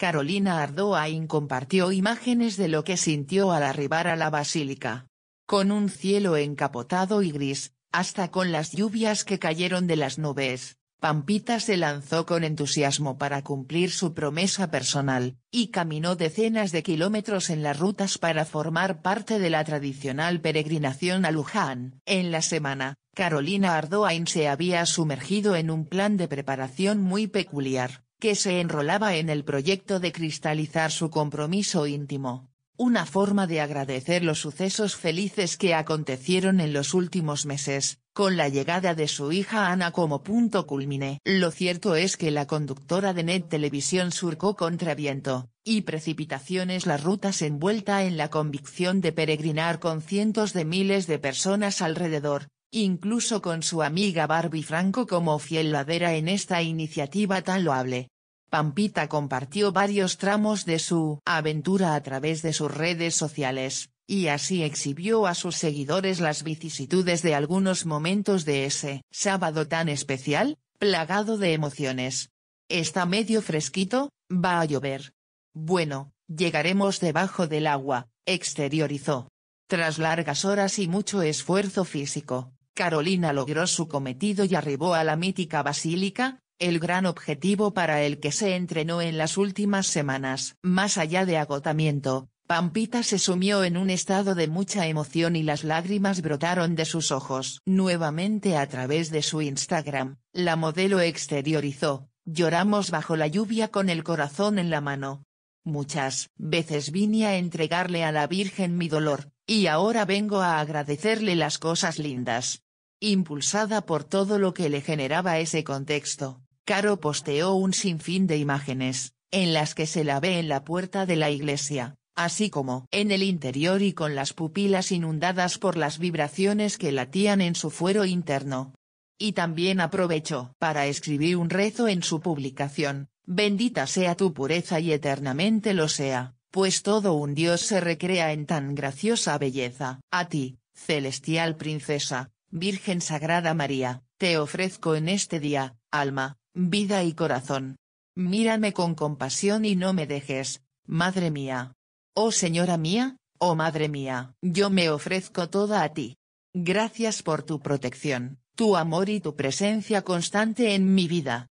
Carolina Ardoain compartió imágenes de lo que sintió al arribar a la basílica. Con un cielo encapotado y gris, hasta con las lluvias que cayeron de las nubes, Pampita se lanzó con entusiasmo para cumplir su promesa personal, y caminó decenas de kilómetros en las rutas para formar parte de la tradicional peregrinación a Luján. En la semana, Carolina Ardoain se había sumergido en un plan de preparación muy peculiar que se enrolaba en el proyecto de cristalizar su compromiso íntimo, una forma de agradecer los sucesos felices que acontecieron en los últimos meses, con la llegada de su hija Ana como punto culmine. Lo cierto es que la conductora de Net Televisión surcó contra viento, y precipitaciones las rutas envuelta en la convicción de peregrinar con cientos de miles de personas alrededor, incluso con su amiga Barbie Franco como fiel ladera en esta iniciativa tan loable. Pampita compartió varios tramos de su aventura a través de sus redes sociales, y así exhibió a sus seguidores las vicisitudes de algunos momentos de ese sábado tan especial, plagado de emociones. Está medio fresquito, va a llover. Bueno, llegaremos debajo del agua, exteriorizó. Tras largas horas y mucho esfuerzo físico, Carolina logró su cometido y arribó a la mítica basílica, el gran objetivo para el que se entrenó en las últimas semanas. Más allá de agotamiento, Pampita se sumió en un estado de mucha emoción y las lágrimas brotaron de sus ojos. Nuevamente a través de su Instagram, la modelo exteriorizó, lloramos bajo la lluvia con el corazón en la mano. Muchas veces vine a entregarle a la Virgen mi dolor, y ahora vengo a agradecerle las cosas lindas. Impulsada por todo lo que le generaba ese contexto, Caro posteó un sinfín de imágenes, en las que se la ve en la puerta de la iglesia, así como en el interior y con las pupilas inundadas por las vibraciones que latían en su fuero interno. Y también aprovechó para escribir un rezo en su publicación, bendita sea tu pureza y eternamente lo sea pues todo un dios se recrea en tan graciosa belleza. A ti, celestial princesa, Virgen Sagrada María, te ofrezco en este día, alma, vida y corazón. Mírame con compasión y no me dejes, madre mía. Oh señora mía, oh madre mía, yo me ofrezco toda a ti. Gracias por tu protección, tu amor y tu presencia constante en mi vida.